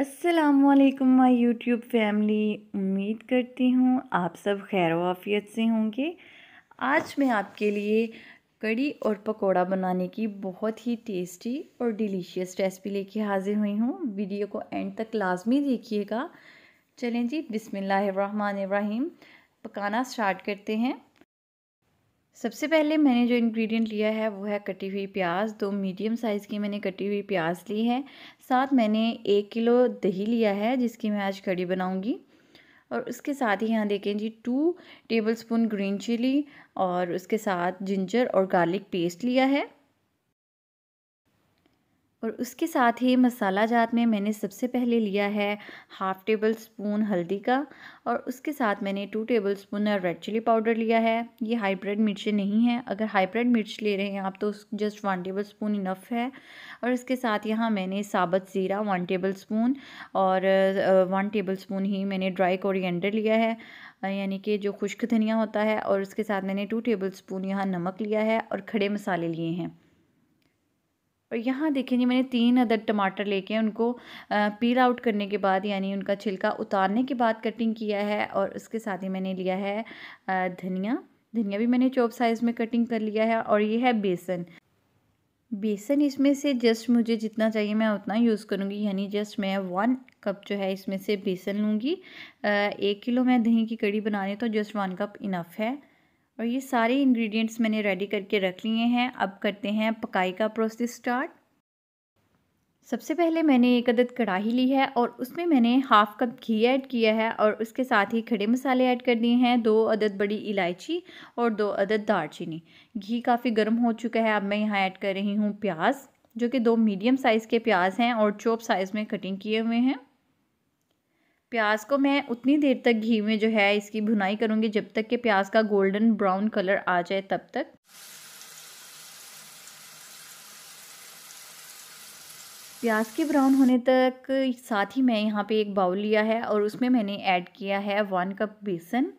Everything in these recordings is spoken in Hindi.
असलकम माई यूट्यूब फैमिली उम्मीद करती हूँ आप सब खैर वाफियत से होंगे आज मैं आपके लिए कड़ी और पकोड़ा बनाने की बहुत ही टेस्टी और डिलीशियस रेसिपी लेके हाज़िर हुई हूँ वीडियो को एंड तक लाजमी देखिएगा चलें जी बिसमीम पकाना स्टार्ट करते हैं सबसे पहले मैंने जो इंग्रेडिएंट लिया है वो है कटी हुई प्याज दो मीडियम साइज़ की मैंने कटी हुई प्याज ली है साथ मैंने एक किलो दही लिया है जिसकी मैं आज कड़ी बनाऊंगी और उसके साथ ही यहाँ देखें जी टू टेबलस्पून ग्रीन चिली और उसके साथ जिंजर और गार्लिक पेस्ट लिया है और उसके साथ ही मसाला जात में मैंने सबसे पहले लिया है हाफ़ टेबल स्पून हल्दी का और उसके साथ मैंने two tablespoon red chilli powder लिया है ये हाइब्रिड मिर्चें नहीं हैं अगर हाइब्रिड मिर्च ले रहे हैं आप तो just one tablespoon enough है और इसके साथ यहाँ मैंने साबत ज़ीरा वन टेबल स्पून और वन टेबल स्पून ही मैंने ड्राई कोरिएंडर लिया है यानी कि जो खुश्क धनिया होता है और उसके साथ मैंने टू टेबल स्पून यहाँ नमक लिया है और खड़े मसाले लिए हैं और यहाँ देखेंगे मैंने तीन अदर टमाटर लेके उनको पील आउट करने के बाद यानी उनका छिलका उतारने के बाद कटिंग किया है और उसके साथ ही मैंने लिया है धनिया धनिया भी मैंने चौप साइज़ में कटिंग कर लिया है और ये है बेसन बेसन इसमें से जस्ट मुझे जितना चाहिए मैं उतना यूज़ करूँगी यानी जस्ट मैं वन कप जो है इसमें से बेसन लूँगी एक किलो मैं दही की कड़ी बना रही तो जस्ट वन कप इनफ है और ये सारे इंग्रेडिएंट्स मैंने रेडी करके रख लिए हैं अब करते हैं पकाई का प्रोसेस स्टार्ट सबसे पहले मैंने एक अदद कढ़ाही ली है और उसमें मैंने हाफ़ कप घी ऐड किया है और उसके साथ ही खड़े मसाले ऐड कर दिए हैं दो अदद बड़ी इलायची और दो अदद दालचीनी घी काफ़ी गर्म हो चुका है अब मैं यहाँ ऐड कर रही हूँ प्याज जो कि दो मीडियम साइज़ के प्याज हैं और चॉप साइज़ में कटिंग किए हुए हैं प्याज को मैं उतनी देर तक घी में जो है इसकी भुनाई करूँगी जब तक कि प्याज का गोल्डन ब्राउन कलर आ जाए तब तक प्याज के ब्राउन होने तक साथ ही मैं यहाँ पे एक बाउल लिया है और उसमें मैंने ऐड किया है वन कप बेसन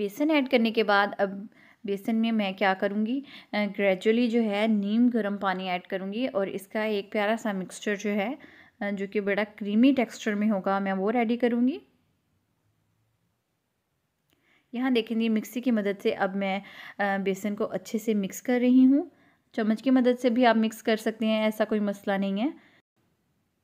बेसन ऐड करने के बाद अब बेसन में मैं क्या करूँगी ग्रेजुअली जो है नीम गर्म पानी ऐड करूँगी और इसका एक प्यारा सा मिक्सचर जो है जो कि बड़ा क्रीमी टेक्सचर में होगा मैं वो रेडी करूँगी यहाँ देखेंगे मिक्सी की मदद से अब मैं बेसन को अच्छे से मिक्स कर रही हूँ चम्मच की मदद से भी आप मिक्स कर सकते हैं ऐसा कोई मसला नहीं है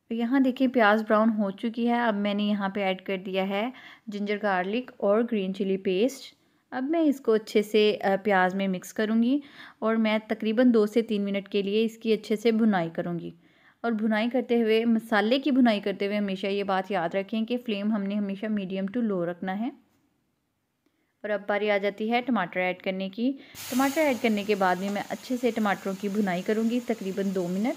तो यहाँ देखिए प्याज ब्राउन हो चुकी है अब मैंने यहाँ पे ऐड कर दिया है जिंजर गार्लिक और ग्रीन चिली पेस्ट अब मैं इसको अच्छे से प्याज में मिक्स करूँगी और मैं तकरीबन दो से तीन मिनट के लिए इसकी अच्छे से भुनाई करूँगी और भुनाई करते हुए मसाले की भुनाई करते हुए हमेशा ये बात याद रखें कि फ्लेम हमने हमेशा मीडियम टू लो रखना है और अब बारी आ जाती है टमाटर ऐड करने की टमाटर ऐड करने के बाद भी मैं अच्छे से टमाटरों की भुनाई करूँगी तकरीबन दो मिनट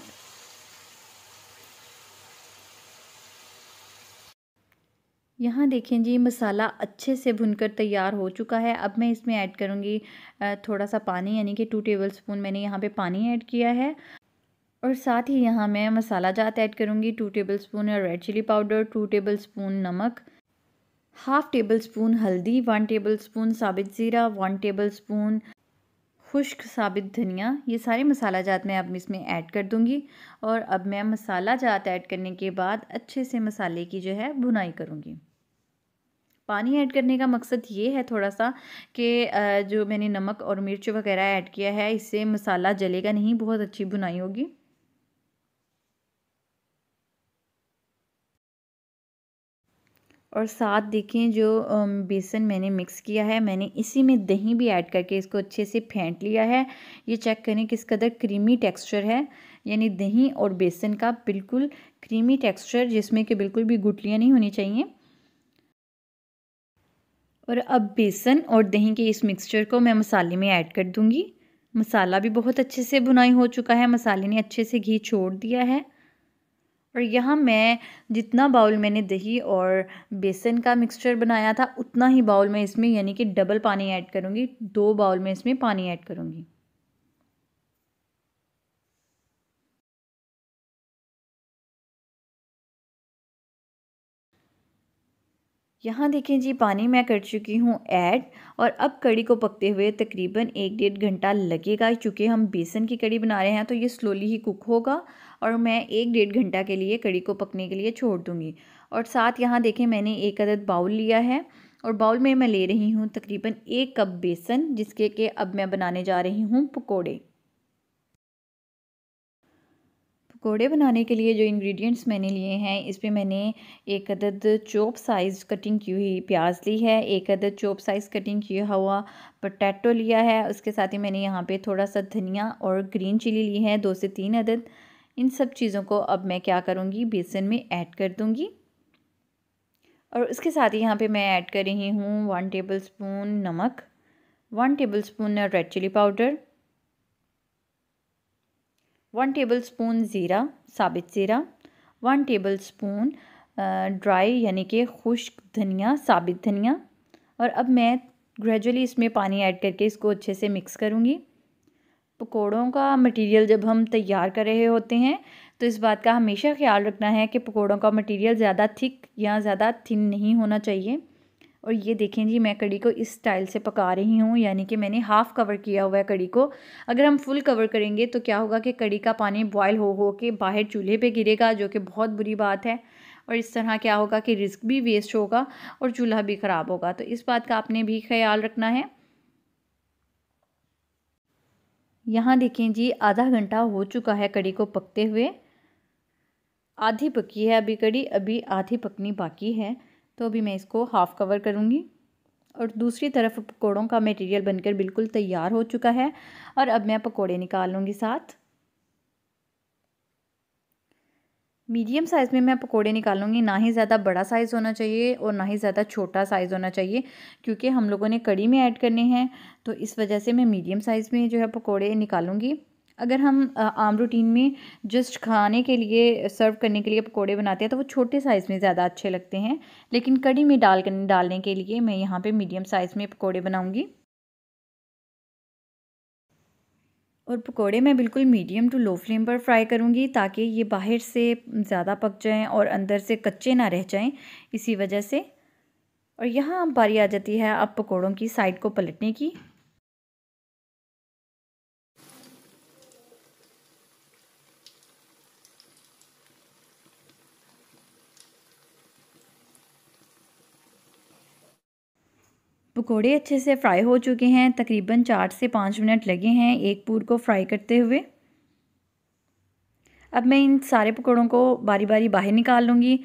यहाँ देखें जी मसाला अच्छे से भुनकर तैयार हो चुका है अब मैं इसमें ऐड करूँगी थोड़ा सा पानी यानी कि टू टेबल स्पून मैंने यहाँ पे पानी ऐड किया है और साथ ही यहाँ मैं मसाला जात ऐड करूँगी two tablespoon red chilli powder two tablespoon नमक हाफ़ टेबल स्पून हल्दी वन टेबल स्पून साबित ज़ीरा वन टेबल स्पून खुश्क साबित धनिया ये सारे मसाला जात मैं अब इसमें ऐड कर दूँगी और अब मैं मसाला जात ऐड करने के बाद अच्छे से मसाले की जो है भुनाई करूँगी पानी ऐड करने का मकसद ये है थोड़ा सा कि जो मैंने नमक और मिर्च वगैरह ऐड किया है इससे मसाला जलेगा नहीं बहुत अच्छी भुनाई होगी और साथ देखें जो बेसन मैंने मिक्स किया है मैंने इसी में दही भी ऐड करके इसको अच्छे से फेंट लिया है ये चेक करें किस कदर क्रीमी टेक्सचर है यानी दही और बेसन का बिल्कुल क्रीमी टेक्सचर जिसमें कि बिल्कुल भी गुटलियाँ नहीं होनी चाहिए और अब बेसन और दही के इस मिक्सचर को मैं मसाले में ऐड कर दूँगी मसाला भी बहुत अच्छे से बुनाई हो चुका है मसाले ने अच्छे से घी छोड़ दिया है और यहाँ मैं जितना बाउल मैंने दही और बेसन का मिक्सचर बनाया था उतना ही बाउल मैं इसमें यानी कि डबल पानी ऐड करूँगी दो बाउल में इसमें पानी ऐड करूँगी यहाँ देखें जी पानी मैं कर चुकी हूँ ऐड और अब कड़ी को पकते हुए तकरीबन एक डेढ़ घंटा लगेगा चूँकि हम बेसन की कड़ी बना रहे हैं तो ये स्लोली ही कुक होगा और मैं एक डेढ़ घंटा के लिए कड़ी को पकने के लिए छोड़ दूँगी और साथ यहाँ देखें मैंने एक अदद बाउल लिया है और बाउल में मैं ले रही हूँ तकरीबन एक कप बेसन जिसके के अब मैं बनाने जा रही हूँ पकौड़े पकोड़े बनाने के लिए जो इंग्रेडिएंट्स मैंने लिए हैं इस पर मैंने एक अदद चोप साइज़ कटिंग की हुई प्याज ली है एक अदद चोप साइज़ कटिंग किया हुआ पटैटो लिया है उसके साथ ही मैंने यहाँ पे थोड़ा सा धनिया और ग्रीन चिली ली है दो से तीन अदद इन सब चीज़ों को अब मैं क्या करूँगी बेसन में ऐड कर दूँगी और उसके साथ ही यहाँ पर मैं ऐड कर रही हूँ वन टेबल स्पून नमक one tablespoon red chilli powder one tablespoon ज़ीरा साबित ज़ीरा वन टेबल स्पून ड्राई यानी कि खुश्क धनिया साबित धनिया और अब मैं ग्रेजुअली इसमें पानी ऐड करके इसको अच्छे से मिक्स करूँगी पकोड़ों का मटेरियल जब हम तैयार कर रहे होते हैं तो इस बात का हमेशा ख्याल रखना है कि पकोड़ों का मटेरियल ज़्यादा थिक या ज़्यादा थिन नहीं होना चाहिए और ये देखें जी मैं कड़ी को इस स्टाइल से पका रही हूँ यानी कि मैंने हाफ़ कवर किया हुआ है कड़ी को अगर हम फुल कवर करेंगे तो क्या होगा कि कड़ी का पानी बॉयल हो हो के बाहर चूल्हे पे गिरेगा जो कि बहुत बुरी बात है और इस तरह क्या होगा कि रिस्क भी वेस्ट होगा और चूल्हा भी ख़राब होगा तो इस बात का आपने भी ख्याल रखना है यहाँ देखें जी आधा घंटा हो चुका है कड़ी को पकते हुए आधी पकी है अभी कड़ी अभी आधी पकनी बाकी है तो अभी मैं इसको हाफ़ कवर करूँगी और दूसरी तरफ पकौड़ों का मटेरियल बनकर बिल्कुल तैयार हो चुका है और अब मैं पकौड़े निकाल लूँगी साथ मीडियम साइज़ में मैं पकोड़े निकालूंगी ना ही ज़्यादा बड़ा साइज़ होना चाहिए और ना ही ज़्यादा छोटा साइज़ होना चाहिए क्योंकि हम लोगों ने कड़ी में ऐड करने हैं तो इस वजह से मैं मीडियम साइज़ में जो है पकोड़े निकालूंगी अगर हम आम रूटीन में जस्ट खाने के लिए सर्व करने के लिए पकोड़े बनाते हैं तो वो छोटे साइज़ में ज़्यादा अच्छे लगते हैं लेकिन कड़ी में डाल कर, डालने के लिए मैं यहाँ पे मीडियम साइज़ में पकोड़े बनाऊँगी और पकोड़े मैं बिल्कुल मीडियम टू लो फ्लेम पर फ्राई करूँगी ताकि ये बाहर से ज़्यादा पक जाएँ और अंदर से कच्चे ना रह जाएँ इसी वजह से और यहाँ बारी आ जाती है अब पकोड़ों की साइड को पलटने की पकोड़े अच्छे से फ्राई हो चुके हैं तकरीबन चार से पाँच मिनट लगे हैं एक पूर को फ्राई करते हुए अब मैं इन सारे पकौड़ों को बारी बारी बाहर निकाल लूँगी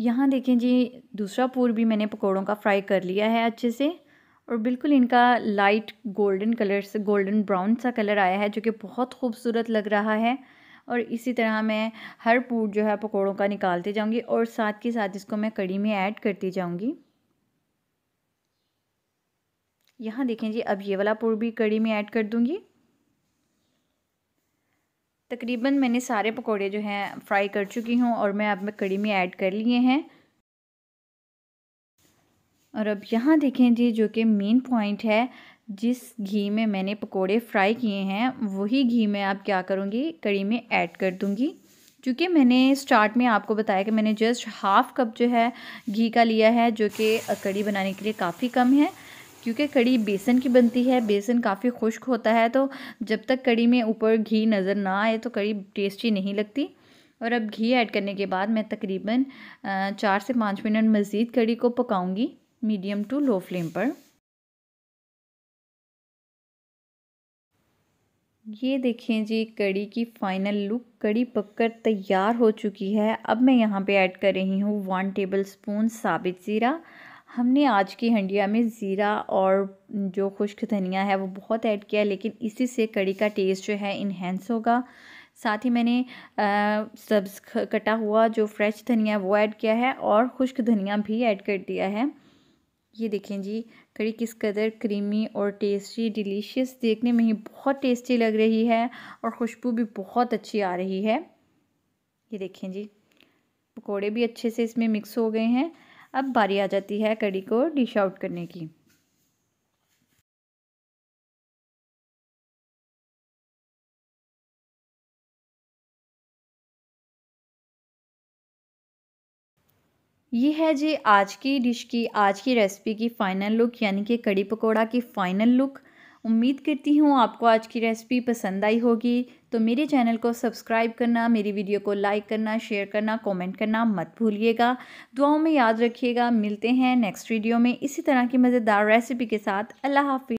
यहाँ देखें जी दूसरा पूर भी मैंने पकोड़ों का फ्राई कर लिया है अच्छे से और बिल्कुल इनका लाइट गोल्डन कलर से गोल्डन ब्राउन सा कलर आया है जो कि बहुत खूबसूरत लग रहा है और इसी तरह मैं हर पूर जो है पकोड़ों का निकालते जाऊंगी और साथ के साथ इसको मैं कड़ी में ऐड करती जाऊंगी यहाँ देखें जी अब ये वाला पूर भी कड़ी में ऐड कर दूँगी तकरीबन मैंने सारे पकोड़े जो हैं फ्राई कर चुकी हूँ और मैं अब मैं कड़ी में ऐड कर लिए हैं और अब यहाँ देखें जी जो कि मेन पॉइंट है जिस घी में मैंने पकोड़े फ्राई किए हैं वही घी मैं आप क्या करूँगी कड़ी में ऐड कर दूँगी क्योंकि मैंने स्टार्ट में आपको बताया कि मैंने जस्ट हाफ़ कप जो है घी का लिया है जो कि कड़ी बनाने के लिए काफ़ी कम है क्योंकि कड़ी बेसन की बनती है बेसन काफ़ी खुश्क होता है तो जब तक कड़ी में ऊपर घी नज़र ना आए तो कड़ी टेस्टी नहीं लगती और अब घी ऐड करने के बाद मैं तकरीबन चार से पाँच मिनट मज़ीद कड़ी को पकाऊंगी मीडियम टू लो फ्लेम पर ये देखें जी कड़ी की फ़ाइनल लुक कड़ी पककर तैयार हो चुकी है अब मैं यहाँ पे ऐड कर रही हूँ वन टेबल स्पून साबित ज़ीरा हमने आज की हंडिया में ज़ीरा और जो खुश्क धनिया है वो बहुत ऐड किया लेकिन इसी से कड़ी का टेस्ट जो है इन्हेंस होगा साथ ही मैंने सब्ज़ कटा हुआ जो फ्रेश धनिया वो ऐड किया है और खुश्क धनिया भी ऐड कर दिया है ये देखें जी कड़ी किस कदर क्रीमी और टेस्टी डिलीशियस देखने में ही बहुत टेस्टी लग रही है और खुशबू भी बहुत अच्छी आ रही है ये देखें जी पकोड़े भी अच्छे से इसमें मिक्स हो गए हैं अब बारी आ जाती है कड़ी को डिश आउट करने की ये है जी आज की डिश की आज की रेसिपी की फ़ाइनल लुक यानी कि कड़ी पकोड़ा की फ़ाइनल लुक उम्मीद करती हूँ आपको आज की रेसिपी पसंद आई होगी तो मेरे चैनल को सब्सक्राइब करना मेरी वीडियो को लाइक करना शेयर करना कमेंट करना मत भूलिएगा दुआओं में याद रखिएगा मिलते हैं नेक्स्ट वीडियो में इसी तरह की मज़ेदार रेसिपी के साथ अल्लाह हाफि